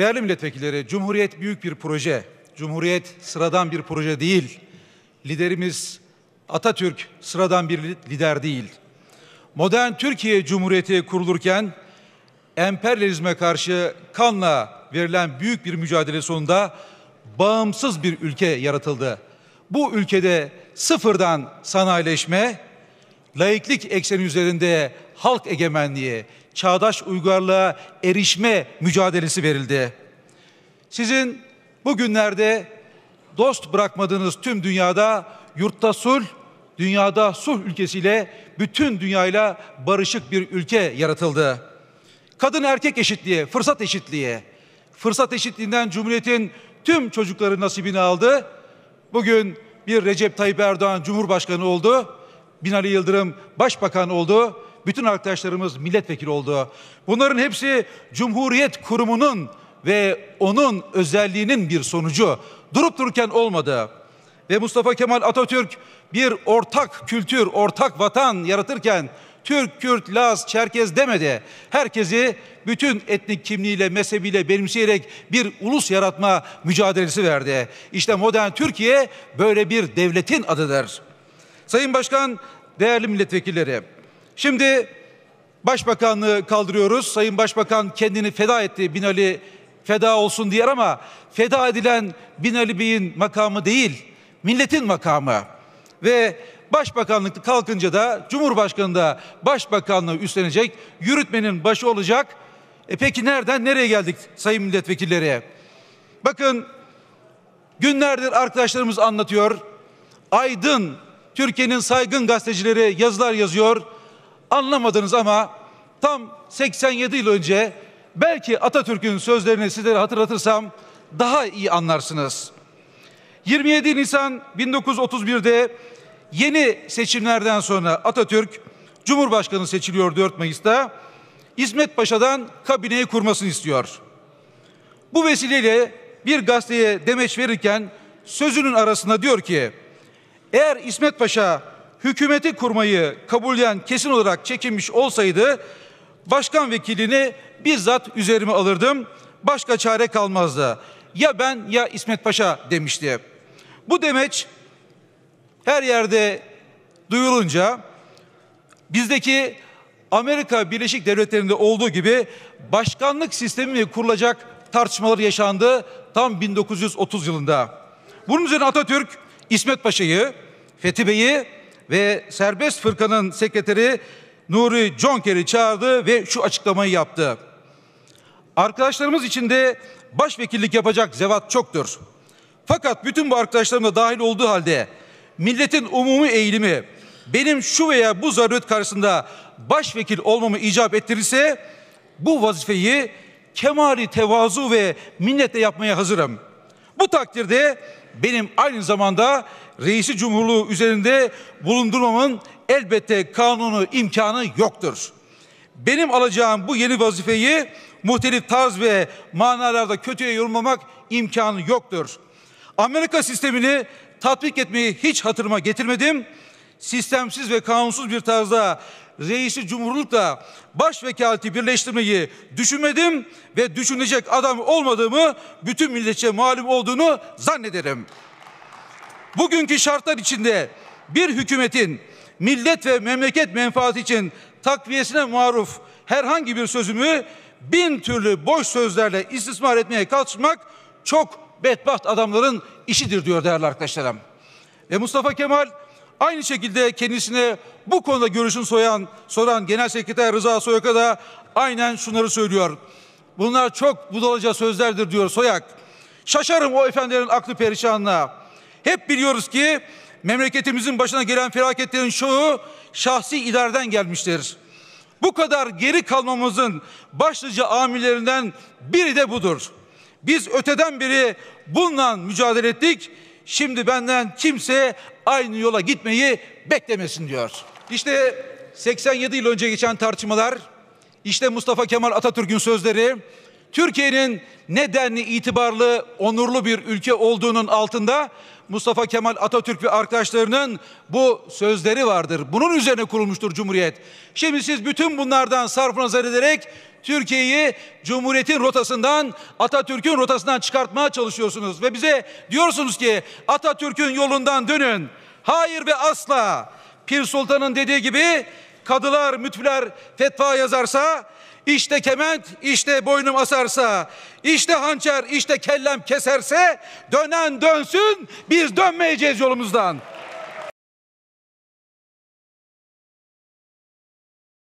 Değerli milletvekilleri, Cumhuriyet büyük bir proje. Cumhuriyet sıradan bir proje değil. Liderimiz Atatürk sıradan bir lider değil. Modern Türkiye Cumhuriyeti kurulurken emperyalizme karşı kanla verilen büyük bir mücadele sonunda bağımsız bir ülke yaratıldı. Bu ülkede sıfırdan sanayileşme, laiklik ekseni üzerinde halk egemenliği, çağdaş uygarlığa erişme mücadelesi verildi. Sizin bugünlerde dost bırakmadığınız tüm dünyada yurtta sulh, dünyada sulh ülkesiyle bütün dünyayla barışık bir ülke yaratıldı. Kadın erkek eşitliği, fırsat eşitliği, fırsat eşitliğinden Cumhuriyet'in tüm çocukları nasibini aldı. Bugün bir Recep Tayyip Erdoğan Cumhurbaşkanı oldu. Binali Yıldırım Başbakan oldu bütün arkadaşlarımız milletvekili oldu. Bunların hepsi Cumhuriyet Kurumu'nun ve onun özelliğinin bir sonucu. Durup dururken olmadı. Ve Mustafa Kemal Atatürk bir ortak kültür, ortak vatan yaratırken Türk, Kürt, Laz, Çerkez demedi. Herkesi bütün etnik kimliğiyle, mezhebiyle benimseyerek bir ulus yaratma mücadelesi verdi. İşte modern Türkiye böyle bir devletin adıdır. Sayın Başkan, değerli milletvekilleri, Şimdi başbakanlığı kaldırıyoruz. Sayın Başbakan kendini feda etti Binali feda olsun diye ama feda edilen Binali Bey'in makamı değil, milletin makamı. Ve başbakanlık kalkınca da Cumhurbaşkanı da başbakanlığı üstlenecek, yürütmenin başı olacak. E peki nereden nereye geldik sayın milletvekilleri? Bakın günlerdir arkadaşlarımız anlatıyor. Aydın Türkiye'nin saygın gazetecileri yazılar yazıyor anlamadınız ama tam 87 yıl önce belki Atatürk'ün sözlerini sizlere hatırlatırsam daha iyi anlarsınız. 27 Nisan 1931'de yeni seçimlerden sonra Atatürk Cumhurbaşkanı seçiliyor 4 Mayıs'ta. İsmet Paşa'dan kabineyi kurmasını istiyor. Bu vesileyle bir gazeteye demeç verirken sözünün arasında diyor ki eğer İsmet Paşa hükümeti kurmayı kabulleyen kesin olarak çekinmiş olsaydı başkan vekilini bizzat üzerime alırdım. Başka çare kalmazdı. Ya ben ya İsmet Paşa demişti. Bu demeç her yerde duyulunca bizdeki Amerika Birleşik Devletleri'nde olduğu gibi başkanlık sistemi kurulacak tartışmaları yaşandı tam 1930 yılında. Bunun üzerine Atatürk İsmet Paşa'yı, Fethi Bey'i ve Serbest Fırka'nın sekreteri Nuri Jonker'i çağırdı ve şu açıklamayı yaptı. Arkadaşlarımız içinde başvekillik yapacak zevat çoktur. Fakat bütün bu arkadaşlarım da dahil olduğu halde milletin umumi eğilimi benim şu veya bu zaruret karşısında başvekil olmamı icap ettirirse bu vazifeyi kemari tevazu ve minnetle yapmaya hazırım. Bu takdirde benim aynı zamanda reisi cumhurluğu üzerinde bulundurmamın elbette kanunu imkanı yoktur. Benim alacağım bu yeni vazifeyi muhtelif tarz ve manalarda kötüye yorumlamak imkanı yoktur. Amerika sistemini tatbik etmeyi hiç hatırıma getirmedim sistemsiz ve kanunsuz bir tarzda reisi cumhurlukla baş vekaleti birleştirmeyi düşünmedim ve düşünecek adam olmadığımı bütün millete malum olduğunu zannederim. Bugünkü şartlar içinde bir hükümetin millet ve memleket menfaati için takviyesine maruf herhangi bir sözümü bin türlü boş sözlerle istismar etmeye kalkışmak çok bedbaht adamların işidir diyor değerli arkadaşlarım. Ve Mustafa Kemal Aynı şekilde kendisine bu konuda görüşünü soyan, soran Genel Sekreter Rıza Soyak'a da aynen şunları söylüyor. Bunlar çok budalaca sözlerdir diyor Soyak. Şaşarım o efendilerin aklı perişanlığa. Hep biliyoruz ki memleketimizin başına gelen felaketlerin çoğu şahsi idareden gelmiştir. Bu kadar geri kalmamızın başlıca amillerinden biri de budur. Biz öteden beri bununla mücadele ettik Şimdi benden kimse aynı yola gitmeyi beklemesin diyor. İşte 87 yıl önce geçen tartışmalar, işte Mustafa Kemal Atatürk'ün sözleri, Türkiye'nin ne denli itibarlı, onurlu bir ülke olduğunun altında Mustafa Kemal Atatürk ve arkadaşlarının bu sözleri vardır. Bunun üzerine kurulmuştur Cumhuriyet. Şimdi siz bütün bunlardan sarf nazar ederek Türkiye'yi Cumhuriyet'in rotasından, Atatürk'ün rotasından çıkartmaya çalışıyorsunuz. Ve bize diyorsunuz ki Atatürk'ün yolundan dönün. Hayır ve asla. Pir Sultan'ın dediği gibi kadılar, mütfiler fetva yazarsa işte kement, işte boynum asarsa, işte hançer, işte kellem keserse dönen dönsün biz dönmeyeceğiz yolumuzdan.